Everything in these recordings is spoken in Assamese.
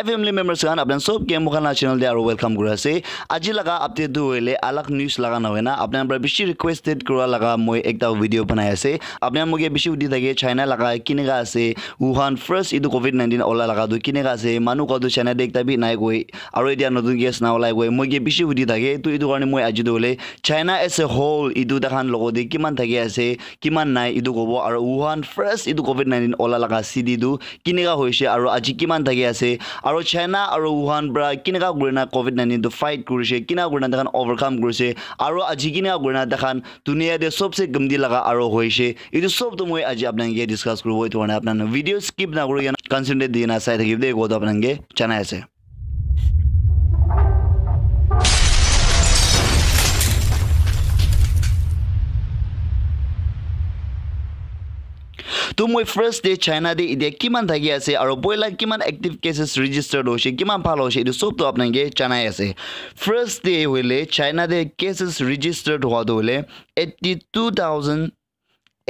হাই ফেমিলি মেম্বার্স খান আপনার সব গেম মোকা নেশনাল দিয়ে আরো ওয়েলকাম করে আছে আজি লাগা আপডেট দু হইলে আলাক নিউজ লাগা নহয় না আপনার আমরা বেশি রিকোয়েস্টেড করা লাগা মই একটা ভিডিও বানাই আছে আপনি আমাকে বেশি উঠি থাকে চাইনা লাগা কিনেগা আছে উহান ফার্স্ট ইটু কোভিড নাইন্টিন ওলা লাগা দু কিনেগা আছে মানুষ কত চাইনা দেখ তাবি নাই গই আর এটা নতুন গেস না ওলাই গই মই গিয়ে বেশি উঠি থাকে তো এই কারণে মই আজি দৌলে চাইনা এস এ হোল ইটু দেখান লগতে কিমান থাকে আছে কিমান নাই ইটু কব আর উহান ফার্স্ট ইটু কোভিড নাইন্টিন ওলা লাগা সিডি দু কিনেগা হয়েছে আর আজি কিমান থাকে আছে আৰু চাইনা আৰু ওহান পৰা কেনেকুৱা গুৰিনা ক'ভিড নাইণ্টিনটো ফাইট কৰিছে কেনেকুৱা গুৰিনা দেখান অভাৰকাম কৰিছে আৰু আজি কেনেকুৱা গুৰিনা দেখান দুনিয়াতে চবচে গমদী লগা আৰু হৈছে এইটো চবটো মই আজি আপোনাক ডিছকাছ কৰিব এইটো কাৰণে আপোনাৰ ভিডিঅ' স্কিপ নকৰি কনচেণ্ট্ৰেট দি না চাই থাকিব দেই ক'তো আপোনাক জনাই আছে যিহেতু মই ফাৰ্ষ্ট ডে চাইনা ডে এতিয়া কিমান থাকি আছে আৰু ব্ৰইলাৰ কিমান এক্টিভ কেচেছ ৰেজিষ্টাৰ্ড হৈছে কিমান ভাল হৈছে এইটো চবটো আপোনালোকে জানাই আছে ফাৰ্ষ্ট ডে হ'লে চাইনা ডে কেচেছ ৰেজিষ্টাৰ্ড হোৱাটো হ'লে eighty two thousand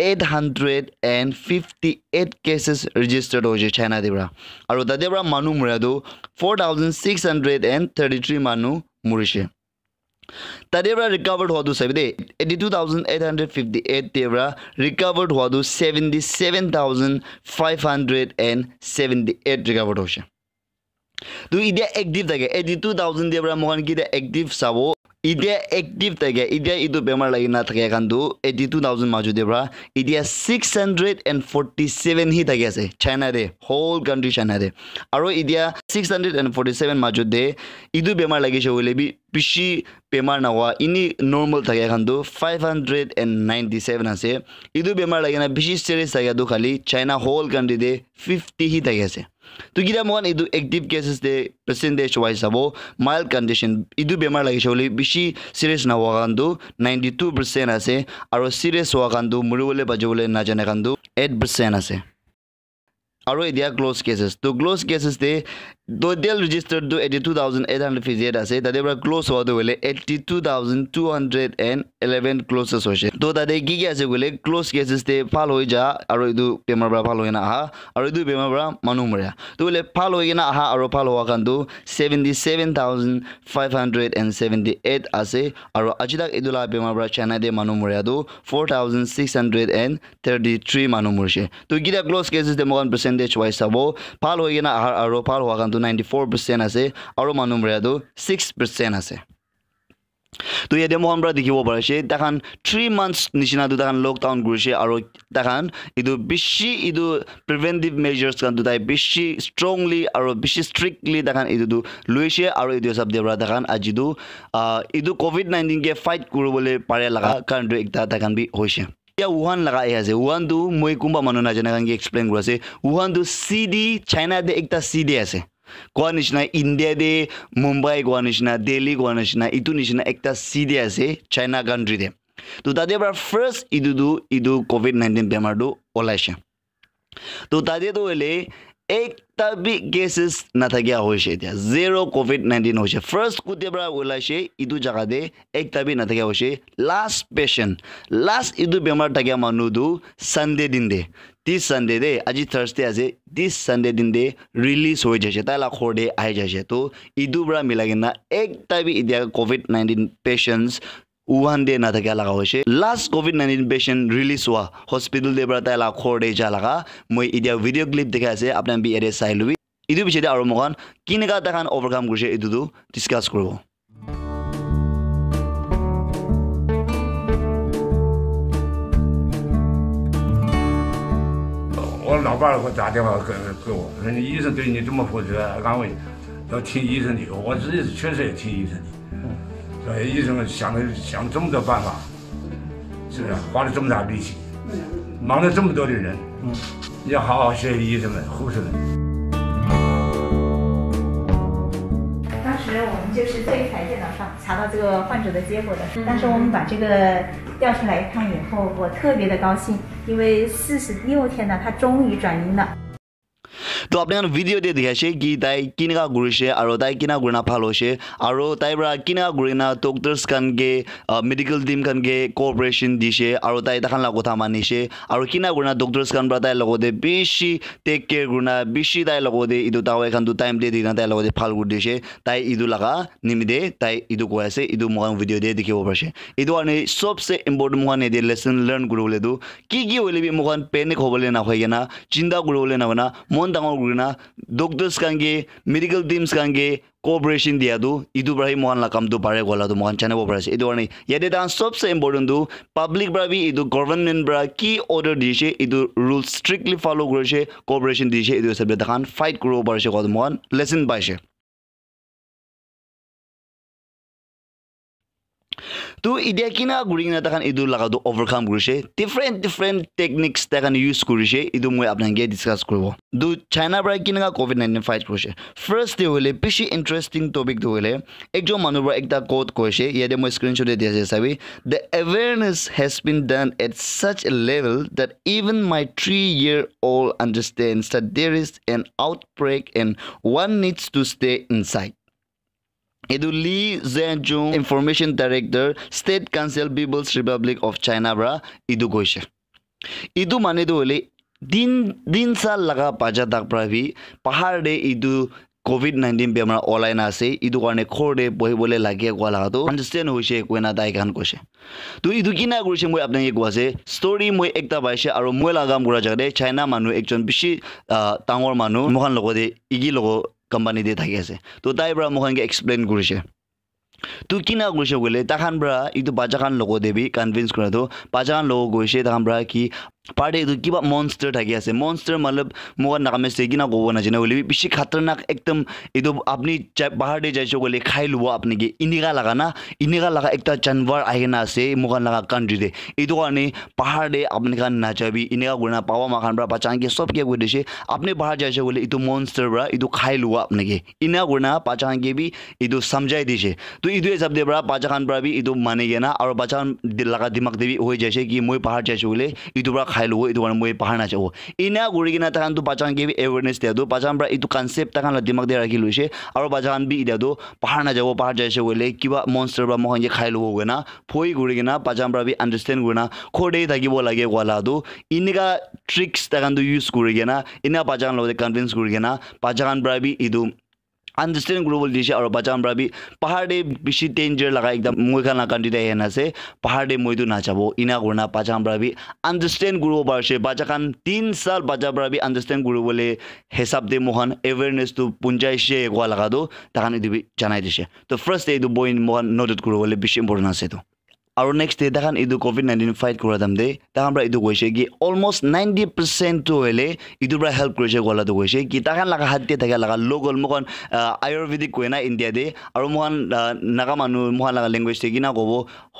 eight hundred and fifty eight cases registered হৈছে চাইনা পৰা আৰু তাতে পৰা মানুহ মৰাটো four thousand six hundred and thirty three মানুহ মৰিছে তাৰেপৰা ৰিকভাৰ্ড হোৱাটো চাবি দেই eighty two thousand eight hundred fifty এইটৰপৰা ৰিকভাৰ্ড হোৱাটো seventy seven thousand five hundred and seventy eight recovered হৈছে তো এতিয়া এক্টিভ থাকে এইটি টু থাউজেণ্ড দিয়াৰ পৰা মই কি এতিয়া চাব ইডিয়া এক্টিভ থাকে ইডিয়া এইটো বেমাৰ লাগি নাথাকে কাৰণ দু এইটি টু থাউজেণ্ড মাজত পৰা এতিয়া ছিক্স হাণ্ড্ৰেড এণ্ড ফৰ্টি ছেভেনহি থাকি আছে চাইনাৰে হোল কাণ্ট্ৰি চাইনাৰে আৰু এতিয়া six hundred and forty seven মাজত দে ইটো বেমাৰ লাগিছে বুলি বেছি বেমাৰ নোহোৱা এনেই নৰ্মেল থাকে কাৰণ দু five hundred and ninety seven আছে এইটো বেমাৰ লাগি না বেছি চেৰিছ থাকে দু খালী চাইনা হোল কাণ্ট্ৰি দে ফিফটিহি থাকি আছে তো কিটা মোক এইটো এক্টিভ কেছ আছে পেচেণ্টেজ ৱাইজ হ'ব মাইল্ড কণ্ডিশ্যন এইটো বেমাৰ লাগিছে বুলি বেছি চিৰিয়াছ নোহোৱা কাৰণটো নাইণ্টি টু পাৰ্চেণ্ট আছে আৰু চিৰিয়াছ হোৱা কাৰণটো মৰিবলৈ বাজিবলৈ নাজানে কাৰণটো এইট পাৰ্চেণ্ট আছে আৰু এতিয়া ক্ল'জ কেছেছ তো ক্ল'জ কেছেছ দে টোটেল ৰেজিষ্টাৰ্ডটো eighty two thousand eight hundred fifty eight আছে তাতে পৰা ক্ল'জ হোৱাটো বোলে eighty two thousand two hundred and eleven closes হৈছে তো তাতে কি কি আছে বোলে ক্ল'জ কেচেছতে ভাল হৈ যা আৰু এইটো বেমাৰৰ পৰা ভাল হৈ কিনে আহা আৰু এইটো বেমাৰৰ পৰা মানুহ মৰিয়া তো বোলে ফাল হৈ কিনে আহা আৰু ফাল হোৱা কাৰণটো seventy seven thousand five hundred and seventy eight আছে আৰু আজি তাক এইটো লাভ বেমাৰৰ পৰা চেন্নাইতে মানুহ মৰিয়াটো four thousand six hundred and thirty three মানুহ মৰিছে তো কেইটা ক্ল'জ কেচেছ দে মই পাৰ্চেণ্টেজ ৱাইজ চাব ফাল হৈ কিনে আহাৰ আৰু ফাল হোৱা কাৰণটো নাইণ্টি ফ'ৰ পাৰ্চেণ্ট আছে আৰু মানুহবোৰেতো ছিক্স পাৰ্চেণ্ট আছে তো ইয়াতে মোহন পৰা দেখিব পাৰিছে তাখন থ্ৰী মান্থছ নিচিনাটো তাখন লকডাউন কৰিছে আৰু তাখন এইটো বেছি এইটো প্ৰিভেণ্টিভ মেজাৰ্ছখনটো তাই বেছি ষ্ট্ৰংলি আৰু বেছি ষ্ট্ৰিক্টলি তাখন এইটোতো লৈছে আৰু এইটো হিচাপে পৰা তাখন আজিটো এইটো ক'ভিড নাইণ্টিনকে ফাইট কৰিবলৈ পাৰে লগা কাৰণটো এটা তাখন বি হৈছে এতিয়া ওহান লগা এই আছে ওহানটো মই কোনোবা মানুহ নাজানে কাৰণ কি এক্সপ্লেইন কৰোঁ আছে ওহানটো চি ডি চাইনাতে এটা চি ডি আছে কোৱা নিচিনা ইণ্ডিয়া ইণ্ডিয়াতে মুম্বাই কোৱা নিচিনা দিল্লী কোৱা নিচিনা ইটো নিচিনা এটা চিটি আছে চাইনা কাণ্ট্ৰিতে তো তাতে পৰা ফাৰ্ষ্ট ইটোতো ইটো ক'ভিড নাইণ্টিন বেমাৰটো ওলাইছে তো তাতেতো হ'লে এক তাবি কেচেছ নাথাকিয়া হৈছে এতিয়া জিৰ' ক'ভিড নাইণ্টিন হৈছে ফাৰ্ষ্ট কোটিৰ পৰা ওলাইছে ইটো জেগাতে এক তাবি নাথাকিয়া হৈছে লাষ্ট পেচেণ্ট লাষ্ট ইটো বেমাৰ থাকে মানুহটো ছানডে দিন দে দিছ ছানডে দে আজি থাৰ্ছডে আছে দিছ ছানডে দিন দে ৰিলিজ হৈ যাইছে তাৰ লাখৰ ডে আহি যাইছে তো ইটোৰ পৰা মিলাই কিনা এক তাবি এতিয়া ক'ভিড নাইণ্টিন পেচেণ্টছ वुहान डे ना थकिया लगा होशे last COVID nineteen patient release हुआ हॉस्पिटल दे बड़ा तला खोर दे जा लगा मैं इधर वीडियो क्लिप देखा से अपने भी एरे साइ लुई इधर पीछे और मकान किनेगा तखान ओवरकम कर इधर डिस्कस करबो 我老伴儿给我打电话给给我，说你医生对你这么负责，安慰，要听医生的。我自己确实也听医生的。医生想了想这么多办法，是不是花了这么大力气，忙了这么多的人？嗯，要好好谢谢医生们、护士们。当时我们就是这一台电脑上查到这个患者的结果的，但是我们把这个调出来看以后，我特别的高兴，因为四十六天呢，他终于转阴了。তো আপনার ভিডিও দিয়ে দিয়েছে কি তাই কিনা ঘুরেছে আর তাই কিনা ঘুরে না ভালো হয়েছে আর তাই কিনা ঘুরে না ডক্টরস খানকে মেডিকেল টিম খানকে কোঅপারেশন দিছে আর তাই তখন কথা মানিছে আর কিনা ঘুরে না ডক্টরস খান তাই লগতে বেশি টেক কেয়ার ঘুরে না বেশি তাই লগতে ইদু তাও এখান তো টাইম দিয়ে দিয়ে না তাই লগতে ফাল ঘুর দিয়েছে তাই ইদু লাগা নিমিদে তাই ইদু কয়ে আছে ইদু মহান ভিডিও দিয়ে দেখব পারছে এইটো কারণে সবসে ইম্পর্টেন্ট মহান এদের লেসন লার্ন করবো তো কি কি হইলে মোহন পেনিক হবলে না হয়ে না চিন্তা করবলে না মন ডাঙর ꯇꯧꯈ꯭ꯔꯒꯅ ꯗꯣꯛꯇꯔꯁꯀꯥꯟꯒꯤ ꯃꯦꯗꯤꯀꯦꯜ ꯇꯤꯝꯁꯀꯥꯟꯒꯤ कोऑपरेशन दिया दू इदु ब्राही मोहन ला काम दू पारे गोला दू मोहन चने बोबरा से इदु वाणी यदि दान सबसे इंपॉर्टेंट दू पब्लिक ब्रा भी इदु गवर्नमेंट ब्रा की ऑर्डर दिशे इदु रूल स्ट्रिक्टली फॉलो करशे कोऑपरेशन दिशे इदु सब दखान फाइट करो बरशे गोद তো এতিয়া কি না গুৰি কিনা তাখন এইটো লগাটো অভাৰকাম কৰিছে ডিফাৰেণ্ট ডিফাৰেণ্ট টেকনিক্স তাখন ইউজ কৰিছে এইটো মই আপোনালোকে ডিছকাছ কৰিব তো চাইনাৰ পৰা কি নাকা ক'ভিড নাইণ্টিন ফাইট কৰিছে ফাৰ্ষ্টে হ'লে বেছি ইণ্টাৰেষ্টিং টপিকটো হ'লে একজন মানুহৰ পৰা এটা কড কৈছে ইয়াতে মই স্ক্ৰীণশ্বটে দি আছে চাবি the awareness has been done at such a level that even my three year old understands that there is an outbreak and one needs to stay inside এইটো Li Je Jung information director state council people's republic of চাইনাৰ পৰা ইটো কৈছে ইটো মানেতো হ'লে দিন দিন চাল লগা পাজা তাক পৰাভি পাহাৰ দে ইটো ক'ভিড নাইণ্টিন বেমাৰ ওলাই নাছে ইটো কাৰণে খৰ দে বহিবলৈ লাগে কোৱা লগাটো আণ্ডাৰষ্টেণ্ড হৈছে একোৱে না তাই কাৰণ কৈছে তো ইটো কি না কৰিছে মই আপোনাক কোৱা আছে ষ্ট'ৰী মই একটা পাইছে আৰু মই লগাম কৰা জেগাতে চাইনা মানুহ একজন বেছি ডাঙৰ মানুহ মোখান লগতে ইগি লগত কোম্পানী দি থাকি আছে তো তাইৰ পৰা মোক সেনেকৈ এক্সপ্লেইন কৰিছে তোৰ কি না কৈছে বোলে তাখান পৰা এইটো পাঁচাখান লগ দেবি কনভিন্স কৰাটো পাঁচাখান লগ গৈছে তাখান পৰা কি পাৰ্ট এইটো কিবা মনষ্টাৰ থাকি আছে মনষ্টাৰ মতলব মোৰ নাকামে চেগি না ক'ব নাজানে বুলি বেছি খাতৰনাক একদম এইটো আপুনি পাহাৰ দি যাইছোঁ বুলি খাই ল'ব আপোনাক ইনিকা লগা না ইনিকা লগা এটা জানৱাৰ আহিনা আছে মোৰ লগা কাণ্ট্ৰিতে এইটো কাৰণে পাহাৰ দে আপুনি কাৰণ নাযাবি ইনিকা কৰি না পাৱা মাখান পৰা পাচাংকে চব কিবা কৰি দিছে আপুনি পাহাৰ যাইছোঁ বুলি এইটো মনষ্টাৰ পৰা এইটো খাই ল'ব আপোনাক ইনিকা কৰি না পাচাংকে বি এইটো চামজাই দিছে তো এইটো হিচাপে পৰা পাচাখান পৰা বি এইটো মানিগে না আৰু পাচাখান লগা দিমাক দিবি হৈ যাইছে কি মই পাহাৰ যাইছোঁ বুলি এইটো পৰা খাই লো এইটো কাৰণে মই পাহৰা নাচাওঁ ইনা ঘূৰি কিনে তাহান তো পাচান কি এৱেৰনেছ দিয়াটো পাচান পৰা এইটো কনচেপ্ট তাহান দিমাগ দিয়া ৰাখি লৈছে আৰু বাজান বি এতিয়াতো পাহাৰ নাযাব পাহাৰ যাইছে বুলি কিবা মনষ্টাৰ বা মহে খাই লবগৈ না ফৈ ঘূৰি কিনা পাচান পৰা বি আণ্ডাৰষ্টেণ্ড কৰি না খৰেই থাকিব লাগে গোৱালাটো এনেকুৱা ট্ৰিক্স তাহানটো ইউজ কৰি কিনা ইনা পাচান লগতে কনভিন্স কৰি কিনা পাচান পৰা বি এইটো আণ্ডাৰষ্টেণ্ড কৰিব দিছে আৰু বাজাম ৰাবি পাহাৰ দে বেছি ডেঞ্জাৰ লগা একদম মই খানা কান্দি দে হেন আছে পাহাৰ দে মইতো নাযাব ইনা কৰ না বাজাম ৰাবি আণ্ডাৰষ্টেণ্ড কৰিব পাৰিছে বাজাখান তিন চাল বাজাম ৰাবি আণ্ডাৰষ্টেণ্ড কৰিবলৈ হিচাপ দে মোহন এৱেৰনেছটো পুঞ্জাইছে এগোৱা লগাটো তাহান এইটো জনাই দিছে তো ফাৰ্ষ্ট এইটো বইন মোহন নদত কৰিবলৈ বেছি ইম্পৰ্টেণ্ট আছে এইটো আৰু নেক্সট ডে তাহান ইটো ক'ভিড নাইণ্টিন ফাইট কৰা দাম দে তাহান পৰা এইটো কৈছে কি অলমষ্ট নাইণ্টি পাৰ্চেণ্টটো হ'লে ইটোৰ পৰা হেল্প কৰিছে গোৱালাটো কৈছে কি তাহান লগা হাত দিয়া থাকে লগা লগ হ'ল মোখন আয়ুৰ্বেদিক কয় না ইণ্ডিয়া দে আৰু মোৰ নাকা মানুহ মোখান লগা লেংগুৱেজ দিয়ে কি না ক'ব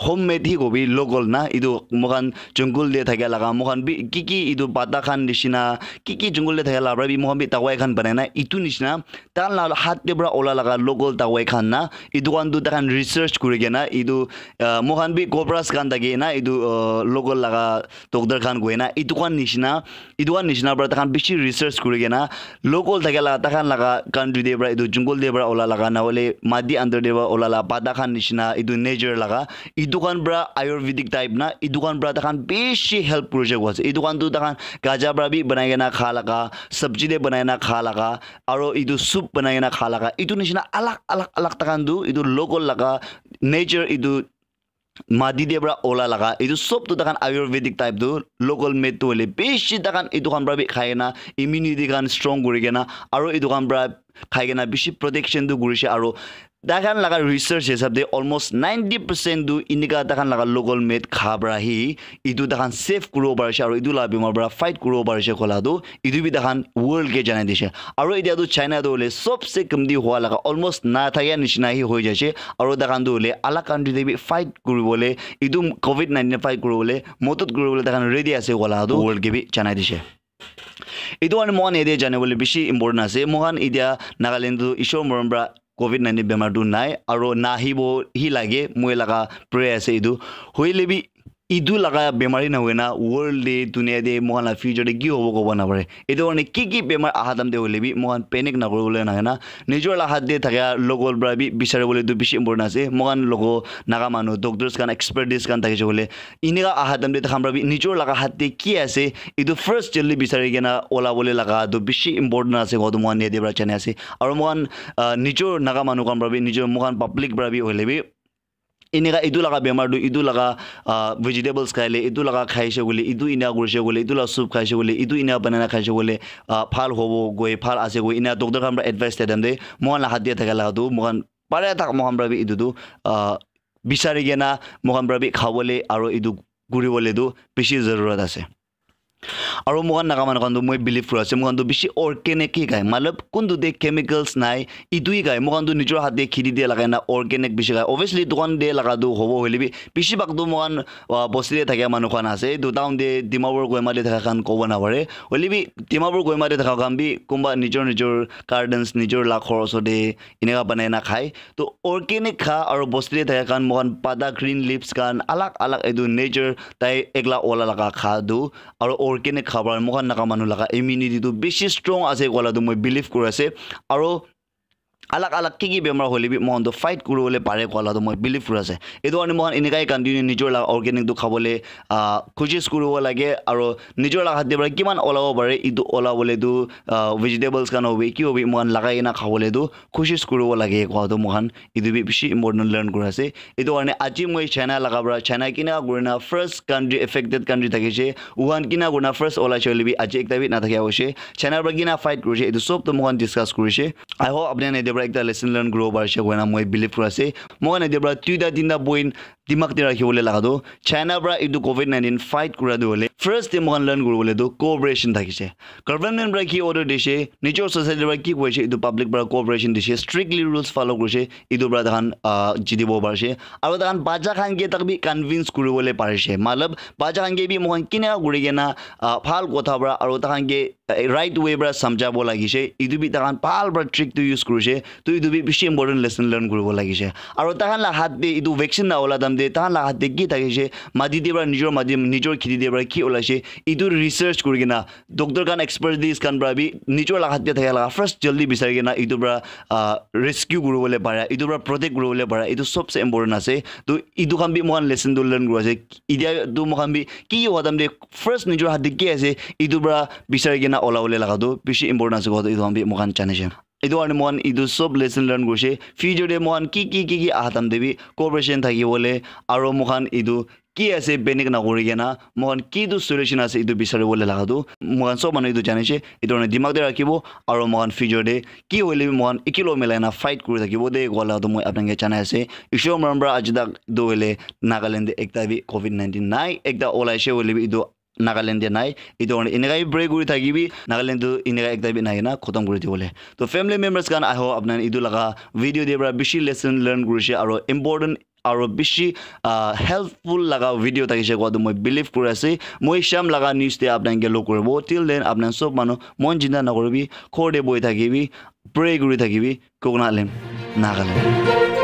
হোম মেড সি কবি লগ হ'ল না ইটো মোৰখন জংগুল দিয়ে থাকে লগা মোৰখন বি কি কি ইটো পাতা খান নিচিনা কি কি জংগুল দিয়ে থাকে লাগে বি মোখান বি তাৱাই খান বনাই না ইটো নিচিনা তাহান লগা হাত দিয়ে পৰা ওলা লগা লগ হ'ল তাৱাই খান না এইটো কাৰণটো তাহান ৰিচাৰ্চ কৰি কেনে ইটো মোৰখন বি কোপ্ৰাজ খান থাকে না এইটো লোকেল লগা ডক্তৰ খান গৈ না এইটো খান নিচিনা এইটো খান নিচিনাৰ পৰা তাহান বেছি ৰিচাৰ্চ কৰি কিনে লোকেল থাকে লগা তাহান লগা কাণ্ট্ৰি দিয়ে পৰা এইটো জংগল দিয়ে পৰা ওলা লগা নহ'লে মাদি আণ্ডাৰ দিয়ে পৰা ওলালা পাতা খান নিচিনা এইটো নেচাৰ লগা এইটো খান পৰা আয়ুৰ্বেদিক টাইপ না এইটো খান পৰা তাহান বেছি হেল্প কৰিছে গৈ আছে এইটো খানটো তাহান গাজা পৰা বি বনাই কিনে খা লগা চব্জি দিয়ে বনাই কিনে খা লগা আৰু এইটো চুপ বনাই কিনে খা লগা এইটো নিচিনা আলাক আলাক আলাক টাকানটো এইটো লোকেল লগা নেচাৰ এইটো মাদি দিয়ে পৰা ওলাই লগা এইটো চবটো তাখন আয়ুৰ্বেদিক টাইপটো লোকেল মেডটো হ'লে বেছি তাখন এইটো কাম পৰা খাই কিনা ইমিউনিটি কাৰণ ষ্ট্ৰং কৰি কিনা আৰু এইটো কাম পৰা খাই কিনা বেছি প্ৰটেকশ্যনটো কৰিছে আৰু তাখান লগা ৰিচাৰ্চ হিচাপ দি অলমষ্ট নাইণ্টি পাৰ্চেণ্ট দু ইনেকা তাখান লগা লোকেল মেড খা পৰা সি ইটো তাখান ছেফ কৰিব পাৰিছে আৰু ইটো লগা বেমাৰৰ পৰা ফাইট কৰিব পাৰিছে কলাটো ইটো বি তাখান ৱৰ্ল্ডকে জানাই দিছে আৰু এতিয়াতো চাইনাটো হ'লে চবচে কমটি হোৱা লগা অলমষ্ট নাথাকে নিচিনা সি হৈ যাইছে আৰু তাখানটো হ'লে আলা কাণ্ট্ৰিতে বি ফাইট কৰিবলৈ ইটো ক'ভিড নাইণ্টিন ফাইট কৰিবলৈ মদত কৰিবলৈ তাখান ৰেডি আছে কলাটো ৱৰ্ল্ডকে বি জানাই দিছে এইটো কাৰণে মহান এতিয়া জানিবলৈ বেছি ইম্পৰ্টেণ্ট আছে মহান এতিয়া নাগালেণ্ডটো ঈশ্বৰ মৰম পৰা ক'ভিড নাইণ্টিন বেমাৰটো নাই আৰু নাহিবহি লাগে মোৰ এলেকা প্ৰে আছে এইটো হৈ লবি ইটো লগা বেমাৰী নহয় না ৱৰ্ল্ড ডে দুনিয়া ডে মহান ফিউচাৰ কি হ'ব ক'ব নাপাৰে এইটো কাৰণে কি কি বেমাৰ আহা দাম দে হ'লে বি মহান পেনিক নকৰিবলৈ নাহে না নিজৰ আহাত দিয়ে থাকে লগৰ পৰা বি বিচাৰিবলৈ এইটো বেছি ইম্পৰ্টেণ্ট আছে মহান লগ নাগা মানুহ ডক্টৰছ কাৰণ এক্সপাৰ্টিছ কাৰণ থাকিছে বোলে এনেকুৱা আহা দাম দি থকা পৰা নিজৰ লগা হাত দিয়ে কি আছে এইটো ফাৰ্ষ্ট জেলি বিচাৰি কিনে ওলাবলৈ লগা এইটো বেছি ইম্পৰ্টেণ্ট আছে হয়তো মহান নেহেদি চেনে আছে আৰু মহান নিজৰ নাগা মানুহ কাৰণ পৰা নিজৰ মহান পাব্লিক পৰা বি ইনেকে এইটোলা বেমাৰটো এইটোলা ভেজিটেবলছ খাইলে এইটোলা খাইছে বোলে এইটো ইনা কৰিছে বোলে এইটোলা চুপ খাইছে বোলে এইটো ইনা বানানা খাইছে বোলে ভাল হ'ব গৈ ভাল আছে গৈ ইনা ডক্টৰ খান এডভাইচ দিয়ে দাম দেই মোহান হাত দিয়া থাকে লাহটো মোহান পাৰে থাক মোহামী এইটোতো বিচাৰি কেনা মোহামী খাবলৈ আৰু এইটো ঘূৰিবলৈতো বেছি জৰুৰত আছে আৰু মই নাগা মানুহ মই বিলিভ কৰোঁ আছোঁ মোকানটো বেছি অৰ্গেনিক কি গায় মানে কোনটো দে কেমিকেলছ নাই ইটোৱেই গায় মোকানটো নিজৰ হাতে খিৰি দিয়ে লাগে না অৰ্গেনিক বেছি গায় অভিয়াছলি দোকান দিয়ে লগাটো হ'ব হ'লেবি বেছিভাগটো মোকান বস্তিতে থাকে মানুহখন আছে এই দুটাও দিয়ে ডিমাপুৰ গৈ মাৰি কাৰণ ক'ব নাপাৰে হ'লেবি ডিমাপুৰ গৈ মাৰি থকা কাম বি কোনোবা নিজৰ নিজৰ গাৰ্ডেনছ নিজৰ লাখৰ ওচৰতে এনেকুৱা বনাই না খায় তো অৰ্গেনিক খা আৰু বস্তিতে থাকে কাৰণ মোকান পাদা গ্ৰীণ লিপছ কাৰণ আলাক আলাক এইটো নেচাৰ তাই এগলা ওলা লগা খাটো আৰু ক'ৰ কেনে খাব আৰু মোক নাকা মানুহ লগা ইমিউনিটিটো বেছি ষ্ট্ৰং আছে কোৱালাটো মই বিলিভ কৰি আছে আৰু আলাক আলাক কি কি বেমাৰ হ'লে মহনটো ফাইট কৰিবলৈ পাৰে কলাটো মই বিলিভ কৰোঁ আছে এইটো কাৰণে মহান এনেকুৱাই কণ্টিনিউ নিজৰ লগ অৰ্গেনিকটো খাবলৈ খুজিছ কৰিব লাগে আৰু নিজৰ লগ হাতে পৰা কিমান ওলাব পাৰে এইটো ওলাবলৈতো ভেজিটেবলছ কাৰণে হ'ব কি হ'বি মহান লগাই কিনে খাবলৈতো খুজিছ কৰিব লাগে কোৱাটো মহান এইটো বি বেছি ইম্পৰ্টেণ্ট লাৰ্ণ কৰা আছে এইটো কাৰণে আজি মই চাইনা লগাব পৰা চাইনা কিনা কৰি না ফাৰ্ষ্ট কাণ্ট্ৰি এফেক্টেড কাণ্ট্ৰি থাকিছে উহান কিনা কৰি না ফাৰ্ষ্ট ওলাইছে বুলি আজি একটাবিধ নাথাকে অৱশ্যে চাইনাৰ পৰা কিনা ফাইট কৰিছে এইটো চবটো মহান ডিছকাছ কৰিছে আই হওক আপোনাৰ নেদেৱা পৰা এটা লেচন লাৰ্ণ কৰিব পাৰিছে হয় না মই বিলিভ কৰা আছে মই কাৰণে এতিয়াৰ পৰা দুইটা তিনিটা পইণ্ট দিমাগ দি ৰাখিবলৈ লগাটো চাইনাৰ পৰা এইটো ক'ভিড নাইণ্টিন ফাইট কৰাটো হ'লে ফাৰ্ষ্ট ডে মই লাৰ্ণ কৰিবলৈতো কঅপাৰেশ্যন থাকিছে গভৰ্ণমেণ্ট পৰা কি অৰ্ডাৰ দিছে নিজৰ ছ'চাইটিৰ পৰা কি কৰিছে এইটো পাব্লিক পৰা কঅপাৰেশ্যন দিছে ষ্ট্ৰিক্টলি ৰুলছ ফ'ল' কৰিছে এইটোৰ পৰা তাহান জিতিব পাৰিছে আৰু তাহান বাজা খাংগীয়ে তাক বি কনভিন্স কৰিবলৈ পাৰিছে মাত্ৰ বাজা খাংগীয়ে বি মই কেনেকুৱা কৰি কিনে ভাল কথা পৰা আৰু তাহানকে ৰাইট ৱে পৰা চামজাব লাগিছে এইটো বি তাহান ভাল পৰা ট্ৰিকটো ইউজ কৰিছে তো এইটো বেছি ইম্পৰ্টেণ্ট লেচন লাৰ্ণ কৰিব লাগিছে আৰু তাহাঁত হাত দিয়ে এইটো ভেকচিন নাওলা দাম দিয়ে তাহাঁত হাত দিয়ে কি থাকিছে মাটি দিয়ে পৰা নিজৰ মাটি নিজৰ খেতি দিয়ে পৰা কি ওলাইছে এইটো ৰিচাৰ্চ কৰি কিনা ডক্টৰ কাৰণ এক্সপাৰ্ট এক্সপাৰ্টিজ কাৰণ পৰা আমি নিজৰ হাত দিয়া থাকে লাগা ফাৰ্ষ্ট জল্দি বিচাৰি কিনে এইটোৰ পৰা ৰেস্কিউ কৰিবলৈ পাৰে এইটোৰ পৰা প্ৰটেক্ট কৰিবলৈ পাৰে এইটো চবচে ইম্পৰ্টেণ্ট আছে তো এইটো কাম বি মোৰ লেচনটো লাৰ্ণ কৰোঁ আছে এতিয়াটো মোৰ কাম বি কি হোৱা দাম দিয়ে ফাৰ্ষ্ট নিজৰ হাত দি কি আছে এইটোৰ পৰা বিচাৰি কিনা ওলাবলৈ লগাটো বেছি ইম্পৰ্টেণ্ট আছে কথাটো এইটো কাম বি মোৰ কাৰণে জানিছে ಇದು ಅಣ್ মহান ইদু সব লেসন লার্ন করছে ಫಿ ಜೋಡೆ ಮೋಹನ್ কি কি কি ಕಿ ಆಹತಮ್ ದೇವಿ ಕೋಪರೇಷನ್ থাকি বলে আৰু মহান ইদু কি আছে বেনিক নকৰি না কি দু সলিউশন আছে এইটো বিচাৰিবলৈ লাগাটো মহান সব মানুষ এইটো জানিছে দিমাগ দিয়ে দিমাগতে আর মহান মোহন ফিউচাৰতে কি হইলে মহান একিলো মিলাই না ফাইট কৰি থাকিব দেই গ'লাটো মই আপনাকে জানাই আছে ঈশ্বৰ মরম্বরা আজ আজি তাক হইলে হ'লে একটা কোভিড ক'ভিড নাই একটা ওলাইছে হইলে এইটো নাগালেণ্ড নাই এইটো কাৰণে এনেকাই ব্ৰেক কৰি থাকিবি নাগালেণ্ডটো এনেকাই একদম নাহে না খতম কৰি দিবলৈ তো ফেমিলি মেম্বাৰ্ছ কাৰণে আহ আপোনাৰ ইটো লগা ভিডিঅ' দিয়াৰ পৰা বেছি লেচন লাৰ্ণ কৰিছে আৰু ইম্পৰ্টেণ্ট আৰু বেছি হেল্পফুল লগা ভিডিঅ' থাকিছে কোৱাটো মই বিলিভ কৰি আছো মই শ্যাম লগা নিউজ দিয়ে আপোনালোকে লগ কৰিব টিল দেন আপোনাৰ চব মানুহ মন চিন্তা নকৰিবি খৰ খৰতে বহি থাকিবি প্ৰে কৰি থাকিবি কোনালেম নাগালেণ্ড